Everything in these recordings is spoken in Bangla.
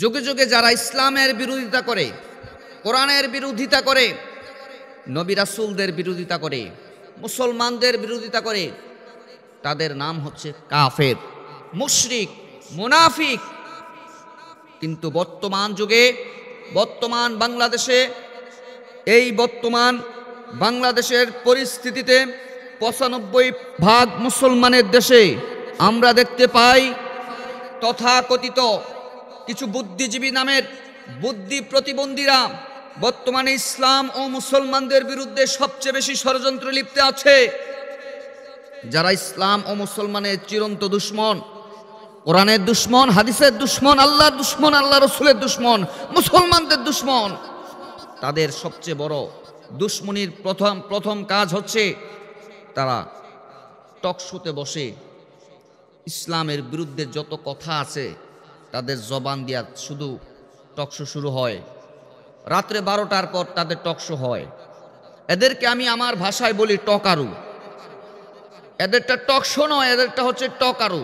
যুগে যুগে যারা ইসলামের বিরোধিতা করে কোরআনের বিরোধিতা করে নবী রাসুলদের বিরোধিতা করে মুসলমানদের বিরোধিতা করে তাদের নাম হচ্ছে কাফের মুশরিক মুনাফিক কিন্তু বর্তমান যুগে বর্তমান বাংলাদেশে এই বর্তমান বাংলাদেশের পরিস্থিতিতে পঁচানব্বই ভাগ মুসলমানের দেশে আমরা দেখতে পাই তথাকথিত কিছু বুদ্ধিজীবী নামের বুদ্ধি প্রতিবন্ধীরা বর্তমানে ইসলাম ও মুসলমানদের বিরুদ্ধে সবচেয়ে বেশি ষড়যন্ত্র লিপ্তে আছে যারা ইসলাম ও মুসলমানের চিরন্ত দুশ্মন কোরআনের দুশ্মন হাদিসের দুশ্মন আল্লাহর দুশ্মন আল্লাহ রসুলের দুশ্মন মুসলমানদের দুশ্মন তাদের সবচেয়ে বড় দুশ্মনির প্রথম প্রথম কাজ হচ্ছে তারা টকশোতে বসে ইসলামের বিরুদ্ধে যত কথা আছে তাদের জবান দিয়া শুধু টকশো শুরু হয় রাত্রে বারোটার পর তাদের টকশো হয় এদেরকে আমি আমার ভাষায় বলি টকারু এদেরটা টকশো নয় এদেরটা হচ্ছে টকারু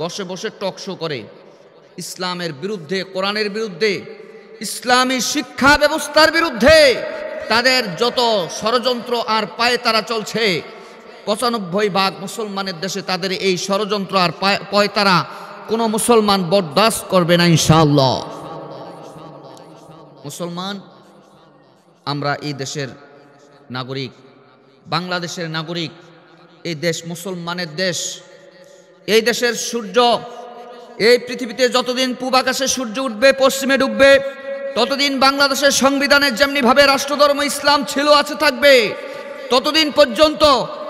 বসে বসে টকশো করে ইসলামের বিরুদ্ধে কোরআনের বিরুদ্ধে ইসলামী শিক্ষা ব্যবস্থার বিরুদ্ধে তাদের যত ষড়যন্ত্র আর পায়ে তারা চলছে পঁচানব্বই ভাগ মুসলমানের দেশে তাদের এই ষড়যন্ত্র আর তারা কোনো মুসলমান বরদাস্ত করবে না ইনশাআল্লাহ মুসলমান আমরা এই দেশের নাগরিক বাংলাদেশের নাগরিক এই দেশ মুসলমানের দেশ এই দেশের সূর্য এই পৃথিবীতে যতদিন আকাশে সূর্য উঠবে পশ্চিমে ডুববে ততদিন বাংলাদেশের সংবিধানের যেমনিভাবে রাষ্ট্রধর্ম ইসলাম ছিল আছে থাকবে ততদিন পর্যন্ত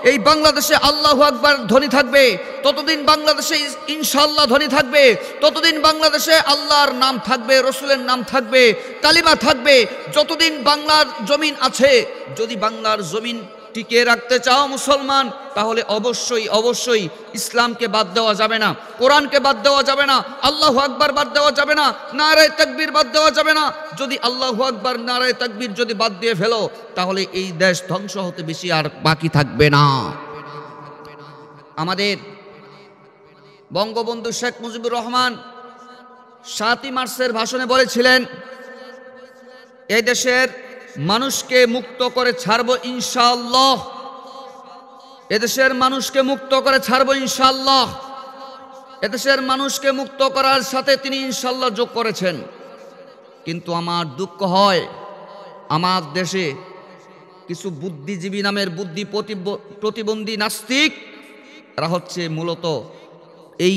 এই বাংলাদেশে আল্লাহ আকবার ধনী থাকবে ততদিন বাংলাদেশে ইনশাল্লাহ ধনী থাকবে ততদিন বাংলাদেশে আল্লাহর নাম থাকবে রসুলের নাম থাকবে কালিমা থাকবে যতদিন বাংলার জমিন আছে যদি বাংলার জমিন টিকিয়ে রাখতে চাও মুসলমান তাহলে অবশ্যই অবশ্যই ইসলামকে বাদ দেওয়া যাবে না কোরআনকে বাদ দেওয়া যাবে না আল্লাহ আকবর বাদ দেওয়া যাবে না নারায় তাকবির বাদ দেওয়া যাবে না যদি আল্লাহ আকবর নারায় তাকবির যদি বাদ দিয়ে ফেলো তাহলে এই দেশ ধ্বংস হতে বেশি আর বাকি থাকবে না আমাদের বঙ্গবন্ধু শেখ মুজিবুর রহমান সাতই মার্চের ভাষণে বলেছিলেন এই দেশের মানুষকে মুক্ত করে ছাড়ব ইনশাআল্লাহ এদেশের মানুষকে মুক্ত করে ছাড়ব ইনশাআল্লাহ এদেশের মানুষকে মুক্ত করার সাথে তিনি ইনশাল্লাহ যোগ করেছেন কিন্তু আমার দুঃখ হয় আমার দেশে কিছু বুদ্ধিজীবী নামের বুদ্ধি প্রতিবন্ধী নাস্তিক তারা হচ্ছে মূলত এই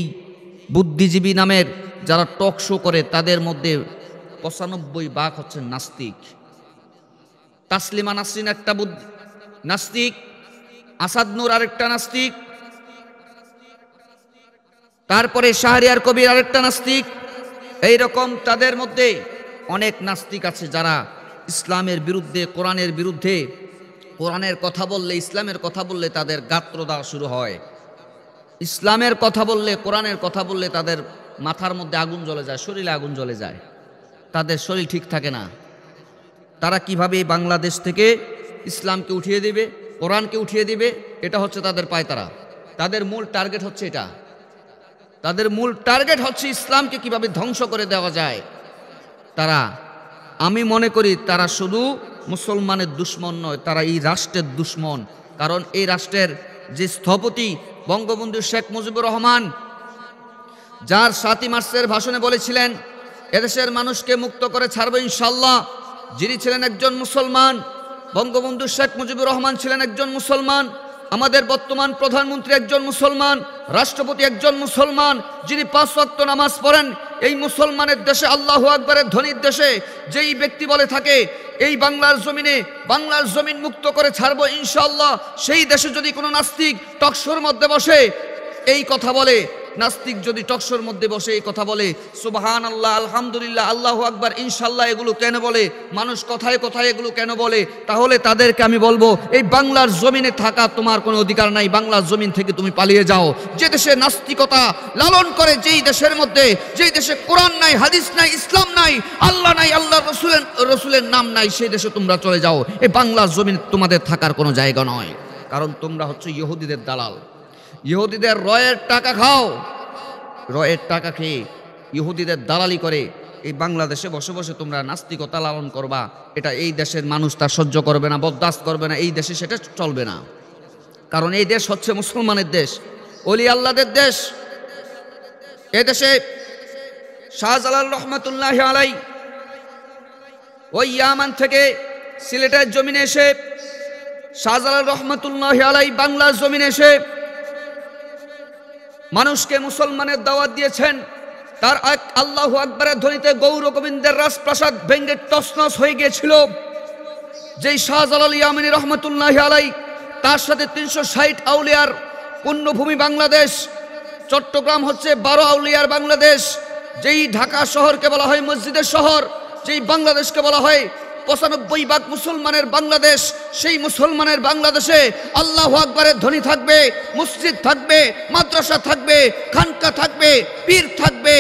বুদ্ধিজীবী নামের যারা টক শো করে তাদের মধ্যে পঁচানব্বই ভাগ হচ্ছে নাস্তিক তাসলিমা নাসরিন একটা নাস্তিক আসাদ নূর আরেকটা নাস্তিক তারপরে শাহরিয়ার কবির আরেকটা নাস্তিক এই রকম তাদের মধ্যে অনেক নাস্তিক আছে যারা ইসলামের বিরুদ্ধে কোরআনের বিরুদ্ধে কোরআনের কথা বললে ইসলামের কথা বললে তাদের গাত্র দেওয়া শুরু হয় ইসলামের কথা বললে কোরআনের কথা বললে তাদের মাথার মধ্যে আগুন জ্বলে যায় শরীরে আগুন জ্বলে যায় তাদের শরীর ঠিক থাকে না তারা কিভাবে বাংলাদেশ থেকে ইসলামকে উঠিয়ে দিবে কোরআনকে উঠিয়ে দিবে এটা হচ্ছে তাদের পায়তারা তাদের মূল টার্গেট হচ্ছে এটা তাদের মূল টার্গেট হচ্ছে ইসলামকে কিভাবে ধ্বংস করে দেওয়া যায় তারা আমি মনে করি তারা শুধু মুসলমানের দুশ্মন নয় তারা এই রাষ্ট্রের দুশ্মন কারণ এই রাষ্ট্রের যে স্থপতি বঙ্গবন্ধু শেখ মুজিবুর রহমান যার সাতই মার্চের ভাষণে বলেছিলেন এদেশের মানুষকে মুক্ত করে ছাড়বে ইনশাল্লাহ যিনি ছিলেন একজন মুসলমান বঙ্গবন্ধু শেখ মুজিবুর রহমান ছিলেন একজন মুসলমান আমাদের বর্তমান প্রধানমন্ত্রী একজন মুসলমান রাষ্ট্রপতি একজন মুসলমান যিনি পাঁচ ওয়াক্ত নামাজ পড়েন এই মুসলমানের দেশে আল্লাহ আকবরের ধনির দেশে যেই ব্যক্তি বলে থাকে এই বাংলার জমিনে বাংলার জমিন মুক্ত করে ছাড়বো ইনশাল্লাহ সেই দেশে যদি কোনো নাস্তিক টকশোর মধ্যে বসে এই কথা বলে নাস্তিক যদি টকশোর মধ্যে বসে এই কথা বলে সুবাহান আল্লাহ আলহামদুলিল্লাহ আল্লাহ আকবার ইনশাল্লাহ এগুলো কেন বলে মানুষ কথায় কথায় এগুলো কেন বলে তাহলে তাদেরকে আমি বলবো এই বাংলার জমিনে থাকা তোমার কোনো অধিকার নাই বাংলার জমিন থেকে তুমি পালিয়ে যাও যে দেশে নাস্তিকতা লালন করে যেই দেশের মধ্যে যেই দেশে কোরআন নাই হাদিস নাই ইসলাম নাই আল্লাহ নাই আল্লাহ রসুলের রসুলের নাম নাই সেই দেশে তোমরা চলে যাও এই বাংলার জমিন তোমাদের থাকার কোনো জায়গা নয় কারণ তোমরা হচ্ছে ইহুদিদের দালাল ইহুদিদের রয়ের টাকা খাও রয়ের টাকা খেয়ে ইহুদিদের দালালি করে এই বাংলাদেশে বসে বসে তোমরা নাস্তিকতা লালন করবা এটা এই দেশের মানুষ তা সহ্য করবে না বদাস্ত করবে না এই দেশে সেটা চলবে না কারণ এই দেশ হচ্ছে মুসলমানের দেশ অলি আল্লাদের দেশ এ দেশে শাহজালাল রহমতুল্লাহ আলাই ওই ইয়ামান থেকে সিলেটের জমিনে এসে শাহজালাল রহমতুল্লাহ আলাই বাংলার জমিনে এসে মানুষকে মুসলমানের দাওয়াত দিয়েছেন তার এক আল্লাহ আকবরের ধ্বনিতে গৌর গোবিন্দের রাজপ্রাসাদ ভেঙ্গে টসনস হয়ে গিয়েছিল যেই শাহজালাল ইয়ামিনী রহমতুল্লাহ আলাই তার সাথে তিনশো ষাট আউলিয়ার পূর্ণভূমি বাংলাদেশ চট্টগ্রাম হচ্ছে বারো আউলিয়ার বাংলাদেশ যেই ঢাকা শহরকে বলা হয় মসজিদের শহর যেই বাংলাদেশকে বলা হয় পঁচানব্বই ভাগ মুসলমানের বাংলাদেশ সেই মুসলমানের বাংলাদেশে আল্লাহ আকবরের ধনী থাকবে মসজিদ থাকবে মাদ্রাসা থাকবে খানকা থাকবে পীর থাকবে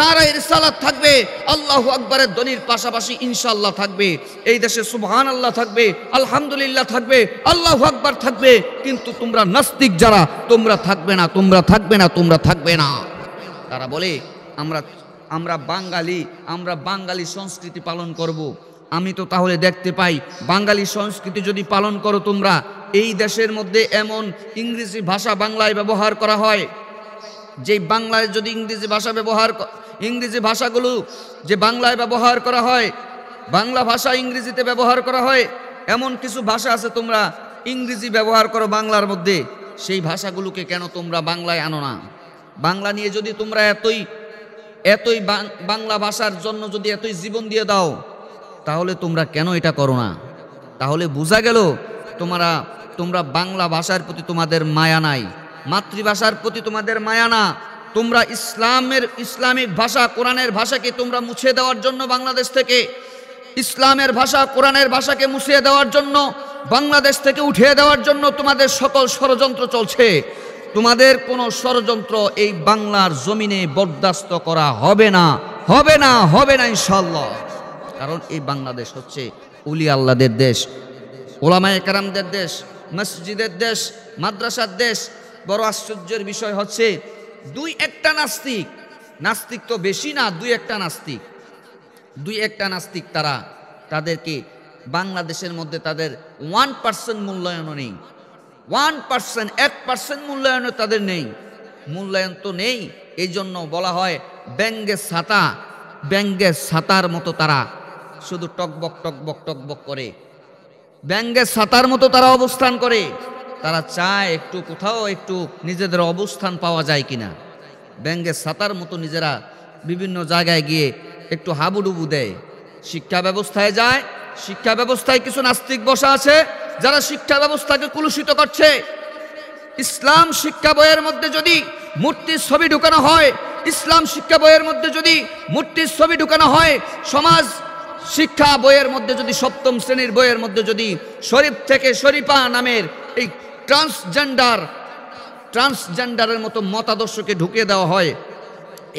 নারায়ের সালাদ থাকবে আল্লাহ আকবরের দনির পাশাপাশি ইনশাল্লাহ থাকবে এই দেশে সুবহান আল্লাহ থাকবে আলহামদুলিল্লাহ থাকবে আল্লাহ আকবর থাকবে কিন্তু তোমরা নাস্তিক যারা তোমরা থাকবে না তোমরা থাকবে না তোমরা থাকবে না তারা বলে আমরা আমরা বাঙালি আমরা বাঙালি সংস্কৃতি পালন করবো আমি তো তাহলে দেখতে পাই বাঙালি সংস্কৃতি যদি পালন করো তোমরা এই দেশের মধ্যে এমন ইংরেজি ভাষা বাংলায় ব্যবহার করা হয় যে বাংলায় যদি ইংরেজি ভাষা ব্যবহার ইংরেজি ভাষাগুলো যে বাংলায় ব্যবহার করা হয় বাংলা ভাষা ইংরেজিতে ব্যবহার করা হয় এমন কিছু ভাষা আছে তোমরা ইংরেজি ব্যবহার করো বাংলার মধ্যে সেই ভাষাগুলোকে কেন তোমরা বাংলায় আনো না বাংলা নিয়ে যদি তোমরা এতই এতই বাংলা ভাষার জন্য যদি এতই জীবন দিয়ে দাও তাহলে তোমরা কেন এটা করো না তাহলে বোঝা গেল তোমরা তোমরা বাংলা ভাষার প্রতি তোমাদের মায়া নাই মাতৃভাষার প্রতি তোমাদের মায়া না তোমরা ইসলামের ইসলামিক ভাষা কোরআনের ভাষাকে তোমরা মুছে দেওয়ার জন্য বাংলাদেশ থেকে ইসলামের ভাষা কোরআনের ভাষাকে মুছিয়ে দেওয়ার জন্য বাংলাদেশ থেকে উঠিয়ে দেওয়ার জন্য তোমাদের সকল ষড়যন্ত্র চলছে তোমাদের কোনো ষড়যন্ত্র এই বাংলার জমিনে বরদাস্ত করা হবে না হবে না হবে না ইনশাল্লাহ কারণ এই বাংলাদেশ হচ্ছে উলি আল্লাদের দেশ ওলামায় একরামদের দেশ মসজিদের দেশ মাদ্রাসার দেশ বড় আশ্চর্যের বিষয় হচ্ছে দুই একটা নাস্তিক নাস্তিক তো বেশি না দুই একটা নাস্তিক দুই একটা নাস্তিক তারা তাদেরকে বাংলাদেশের মধ্যে তাদের ওয়ান পার্সেন্ট মূল্যায়নও নেই ওয়ান পার্সেন্ট এক পার্সেন্ট মূল্যায়নও তাদের নেই মূল্যায়ন তো নেই এই জন্য বলা হয় ব্যঙ্গের ছাতা ব্যঙ্গের ছাতার মতো তারা শুধু টকবক টকবক টকবক করে ব্যাঙ্গের ছাতার মতো তারা অবস্থান করে তারা চায় একটু কোথাও একটু নিজেদের অবস্থান পাওয়া যায় কিনা ব্যাঙ্গের ছাতার মতো নিজেরা বিভিন্ন জায়গায় গিয়ে একটু হাবুডুবু দেয় শিক্ষা ব্যবস্থায় যায় শিক্ষা ব্যবস্থায় কিছু নাস্তিক বসা আছে যারা শিক্ষা ব্যবস্থাকে কুলুষিত করছে ইসলাম শিক্ষা বইয়ের মধ্যে যদি মূর্তির ছবি ঢুকানো হয় ইসলাম শিক্ষা বইয়ের মধ্যে যদি মূর্তির ছবি ঢুকানো হয় সমাজ শিক্ষা বইয়ের মধ্যে যদি সপ্তম শ্রেণীর বইয়ের মধ্যে যদি শরীফ থেকে শরীফা নামের এই ট্রান্সজেন্ডার ট্রান্সজেন্ডারের মতো মতাদর্শকে ঢুকিয়ে দেওয়া হয়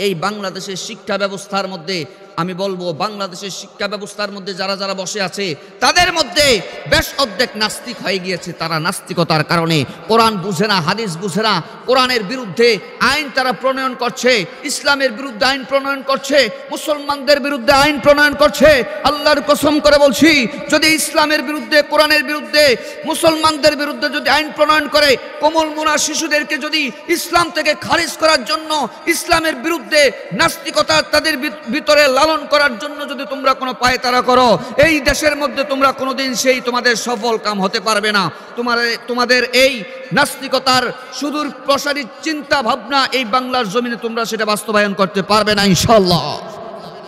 এই বাংলাদেশের শিক্ষা ব্যবস্থার মধ্যে আমি বলবো বাংলাদেশের শিক্ষা ব্যবস্থার মধ্যে যারা যারা বসে আছে তাদের মধ্যে বেশ অর্ধেক নাস্তিক হয়ে গিয়েছে তারা নাস্তিকতার কারণে কোরআন বুঝে না হাদিস বুঝে না কোরআনের বিরুদ্ধে আইন তারা প্রণয়ন করছে ইসলামের বিরুদ্ধে আইন প্রণয়ন করছে মুসলমানদের বিরুদ্ধে আইন প্রণয়ন করছে আল্লাহর কসম করে বলছি যদি ইসলামের বিরুদ্ধে কোরআনের বিরুদ্ধে মুসলমানদের বিরুদ্ধে যদি আইন প্রণয়ন করে কোমল মুনা শিশুদেরকে যদি ইসলাম থেকে খারিজ করার জন্য ইসলামের বিরুদ্ধে নাস্তিকতা তাদের ভিতরে পালন করার জন্য যদি তোমরা কোনো তারা করো এই দেশের মধ্যে তোমরা কোনোদিন সেই তোমাদের সফল কাম হতে পারবে না তোমার তোমাদের এই নাস্তিকতার সুদূর প্রসারী চিন্তা ভাবনা এই বাংলার জমিনে তোমরা সেটা বাস্তবায়ন করতে পারবে না ইনশাল্লাহ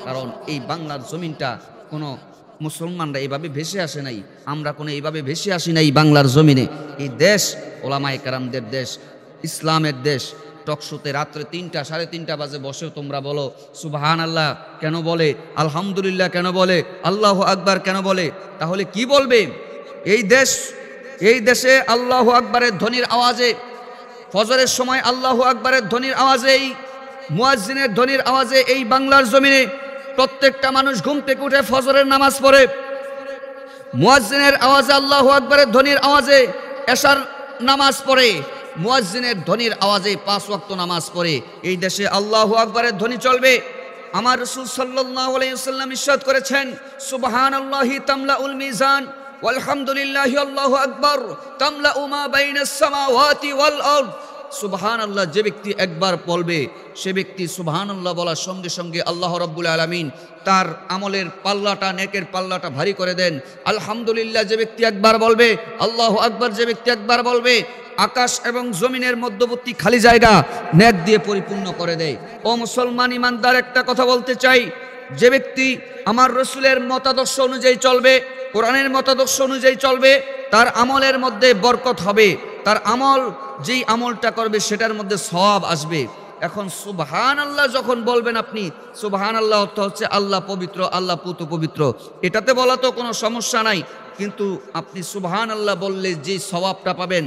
কারণ এই বাংলার জমিনটা কোনো মুসলমানরা এইভাবে ভেসে আসে নাই আমরা কোনো এইভাবে ভেসে আসি নাই বাংলার জমিনে এই দেশ ওলামায় কারামদের দেশ ইসলামের দেশ টকশোতে রাত্রে তিনটা সাড়ে তিনটা বাজে বসেও তোমরা বলো সুবাহান আল্লাহ কেন বলে আলহামদুলিল্লাহ কেন বলে আল্লাহ আকবার কেন বলে তাহলে কি বলবে এই দেশ এই দেশে আল্লাহ আকবারের ধ্বনির আওয়াজে ফজরের সময় আল্লাহ আকবারের ধ্বনির আওয়াজেই মুয়াজ্জিনের ধ্বনির আওয়াজে এই বাংলার জমিনে প্রত্যেকটা মানুষ ঘুম থেকে উঠে ফজরের নামাজ পড়ে মুয়াজিনের আওয়াজে আল্লাহ আকবরের ধ্বনির আওয়াজে এসার নামাজ পড়ে মুয়াজ্জিনের ধ্বনির আওয়াজে পাঁচ ওয়াক্ত নামাজ পড়ে এই দেশে আল্লাহ আকবরের ধ্বনি চলবে আমার রসুল সাল্লাহ আলাইসাল্লাম ইস্বাদ করেছেন সুবাহান তামলা উল মিজান আলহামদুলিল্লাহ আল্লাহ আকবর তামলা উমা বাইনা সামাওয়াতি ওয়াল আরদ যে ব্যক্তি একবার বলবে সে ব্যক্তি সুবহান বলার সঙ্গে সঙ্গে আল্লাহ রব্বুল আলমিন তার আমলের পাল্লাটা নেকের পাল্লাটা ভারী করে দেন আলহামদুলিল্লাহ যে ব্যক্তি একবার বলবে আল্লাহ আকবর যে ব্যক্তি একবার বলবে আকাশ এবং জমিনের মধ্যবর্তী খালি জায়গা ন্যাক দিয়ে পরিপূর্ণ করে দেয় ও মুসলমান ইমানদার একটা কথা বলতে চাই যে ব্যক্তি আমার রসুলের মতাদর্শ অনুযায়ী চলবে কোরআনের মতাদর্শ অনুযায়ী চলবে তার আমলের মধ্যে বরকত হবে তার আমল যেই আমলটা করবে সেটার মধ্যে সব আসবে এখন সুবহান আল্লাহ যখন বলবেন আপনি সুবহান আল্লাহ অর্থ হচ্ছে আল্লাহ পবিত্র আল্লাহ পুত পবিত্র এটাতে বলা তো কোনো সমস্যা নাই কিন্তু আপনি সুবহান আল্লাহ বললে যেই স্বভাবটা পাবেন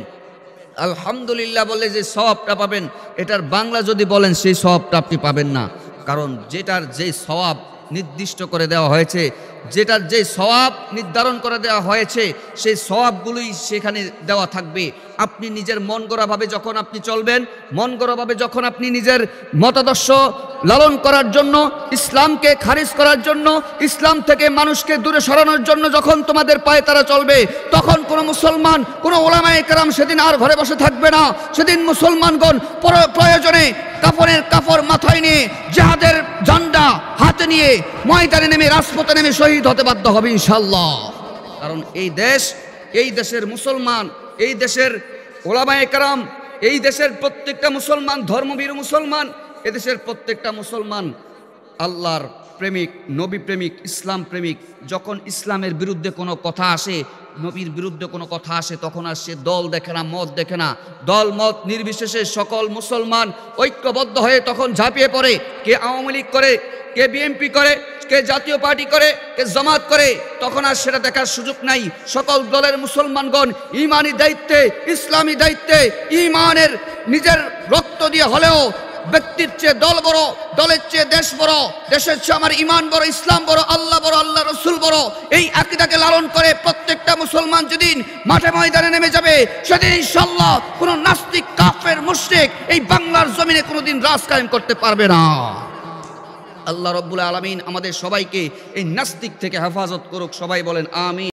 আলহামদুলিল্লাহ বলে যে সবটা পাবেন এটার বাংলা যদি বলেন সেই সবটা আপনি পাবেন না কারণ যেটার যে সওয়াব নির্দিষ্ট করে দেওয়া হয়েছে যেটার যে স্বভাব নির্ধারণ করে দেওয়া হয়েছে সেই সওয়াবগুলোই সেখানে দেওয়া থাকবে আপনি নিজের মন গড়াভাবে যখন আপনি চলবেন মন গড়াভাবে যখন আপনি নিজের মতাদর্শ লালন করার জন্য ইসলামকে খারিজ করার জন্য ইসলাম থেকে মানুষকে দূরে সরানোর জন্য যখন তোমাদের পায়ে তারা চলবে তখন কোনো মুসলমান কোনো ওলামায় কেরাম সেদিন আর ঘরে বসে থাকবে না সেদিন মুসলমানগণ প্রয়োজনে কাপড়ের কাপড় মাথায় নিয়ে যাহাদের ঝান্ডা হাতে নিয়ে ময়দানে নেমে রাজপথে নেমে শহীদ হতে বাধ্য হবে ইনশাল্লাহ কারণ এই দেশ এই দেশের মুসলমান এই দেশের ওলামা একরাম এই দেশের প্রত্যেকটা মুসলমান ধর্মবীর মুসলমান এদেশের প্রত্যেকটা মুসলমান আল্লাহর প্রেমিক নবী প্রেমিক ইসলাম প্রেমিক যখন ইসলামের বিরুদ্ধে কোনো কথা আসে নবীর বিরুদ্ধে কোনো কথা আসে তখন আর সে দল দেখে না মত দেখে না দল মত নির্বিশেষে সকল মুসলমান ঐক্যবদ্ধ হয়ে তখন ঝাঁপিয়ে পড়ে কে আওয়ামী লীগ করে কে বিএমপি করে কে জাতীয় পার্টি করে কে জমাত করে তখন আর সেটা দেখার সুযোগ নাই সকল দলের মুসলমানগণ ইমানি দায়িত্বে ইসলামী দায়িত্বে ইমানের নিজের রক্ত দিয়ে হলেও ব্যক্তির চেয়ে দল বড় দলের চেয়ে দেশ বড় দেশের চেয়ে আমার ইমান বড় ইসলাম বড় আল্লাহ বড় আল্লাহ রসুল বড় এই আকিদাকে লালন করে প্রত্যেকটা মুসলমান যেদিন মাঠে ময়দানে নেমে যাবে সেদিন ইনশাল্লাহ কোনো নাস্তিক কাফের মুশ্রিক এই বাংলার জমিনে কোনোদিন রাজ কায়েম করতে পারবে না আল্লাহ রব্বুল আলমিন আমাদের সবাইকে এই নাস্তিক থেকে হেফাজত করুক সবাই বলেন আমি